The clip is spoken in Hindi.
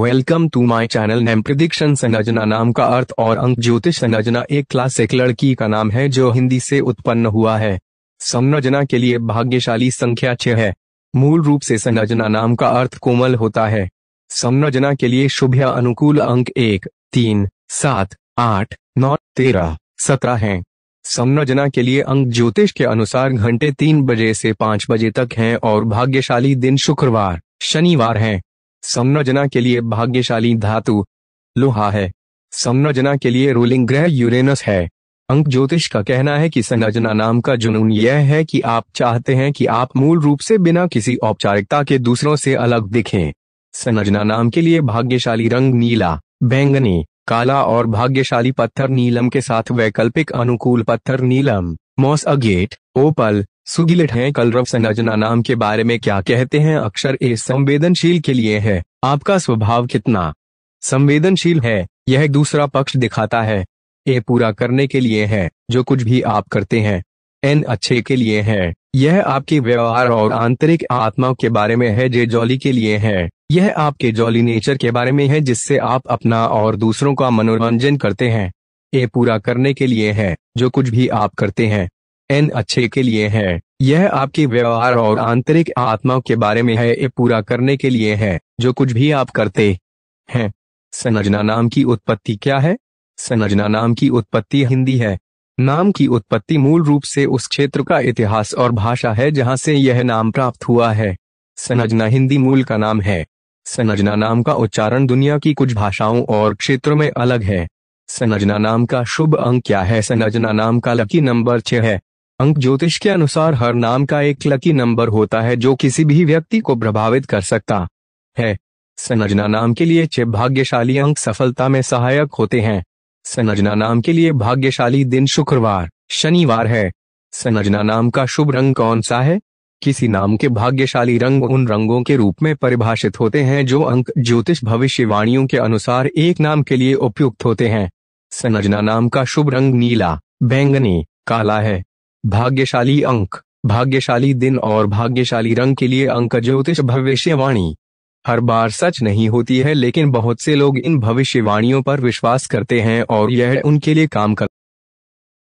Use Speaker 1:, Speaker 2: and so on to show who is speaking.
Speaker 1: welcome to my channel name प्रदीक्षण संरचना नाम का अर्थ और अंक ज्योतिष संरचना एक क्लासिक लड़की का नाम है जो हिंदी से उत्पन्न हुआ है संरचना के लिए भाग्यशाली संख्या छह है मूल रूप से संरचना नाम का अर्थ कोमल होता है संरचना के लिए शुभ या अनुकूल अंक एक तीन सात आठ नौ तेरह सत्रह है संरचना के लिए अंक ज्योतिष के अनुसार घंटे तीन बजे से पांच बजे तक हैं और भाग्यशाली दिन शुक्रवार शनिवार हैं संरचना के लिए भाग्यशाली धातु लोहा है संरचना के लिए रूलिंग ग्रह यूरेनस है अंक ज्योतिष का कहना है कि संरचना नाम का जुनून यह है कि आप चाहते हैं कि आप मूल रूप से बिना किसी औपचारिकता के दूसरों से अलग दिखें संरचना नाम के लिए भाग्यशाली रंग नीला बैंगनी काला और भाग्यशाली पत्थर नीलम के साथ वैकल्पिक अनुकूल पत्थर नीलम मॉस अगेट ओपल सुगिलट है कलरव संरचना नाम के बारे में क्या कहते हैं अक्षर ए संवेदनशील के लिए है आपका स्वभाव कितना संवेदनशील है यह दूसरा पक्ष दिखाता है ए पूरा करने के लिए है जो कुछ भी आप करते हैं एन अच्छे के लिए है यह आपके व्यवहार और आंतरिक आत्मा के बारे में है जे जॉली के लिए है यह आपके जॉली नेचर के बारे में है जिससे आप अपना और दूसरों का मनोरंजन करते हैं ए पूरा करने के लिए है जो कुछ भी आप करते हैं एन अच्छे के लिए है यह आपके व्यवहार और आंतरिक आत्मा के बारे में है ये पूरा करने के लिए है जो कुछ भी आप करते हैं संजना नाम की उत्पत्ति क्या है संजना नाम की उत्पत्ति हिंदी है नाम की उत्पत्ति मूल रूप से उस क्षेत्र का इतिहास और भाषा है जहां से यह नाम प्राप्त हुआ है सनजना हिंदी मूल का नाम है सनजना नाम का उच्चारण दुनिया की कुछ भाषाओं और क्षेत्रों में अलग है सनजना नाम का शुभ अंक क्या है सनजना नाम का लकी नंबर छह है अंक ज्योतिष के अनुसार हर नाम का एक लकी नंबर होता है जो किसी भी व्यक्ति को प्रभावित कर सकता है संरचना नाम के लिए छह भाग्यशाली अंक सफलता में सहायक होते हैं संरचना नाम के लिए भाग्यशाली दिन शुक्रवार शनिवार है संरचना नाम का शुभ रंग कौन सा है किसी नाम के भाग्यशाली रंग उन रंगों के रूप में परिभाषित होते हैं जो अंक ज्योतिष भविष्यवाणियों के अनुसार एक नाम के लिए उपयुक्त होते हैं संरचना नाम का शुभ रंग नीला बैंगनी काला है भाग्यशाली अंक भाग्यशाली दिन और भाग्यशाली रंग के लिए अंक ज्योतिष भविष्यवाणी हर बार सच नहीं होती है लेकिन बहुत से लोग इन भविष्यवाणियों पर विश्वास करते हैं और यह उनके लिए काम कर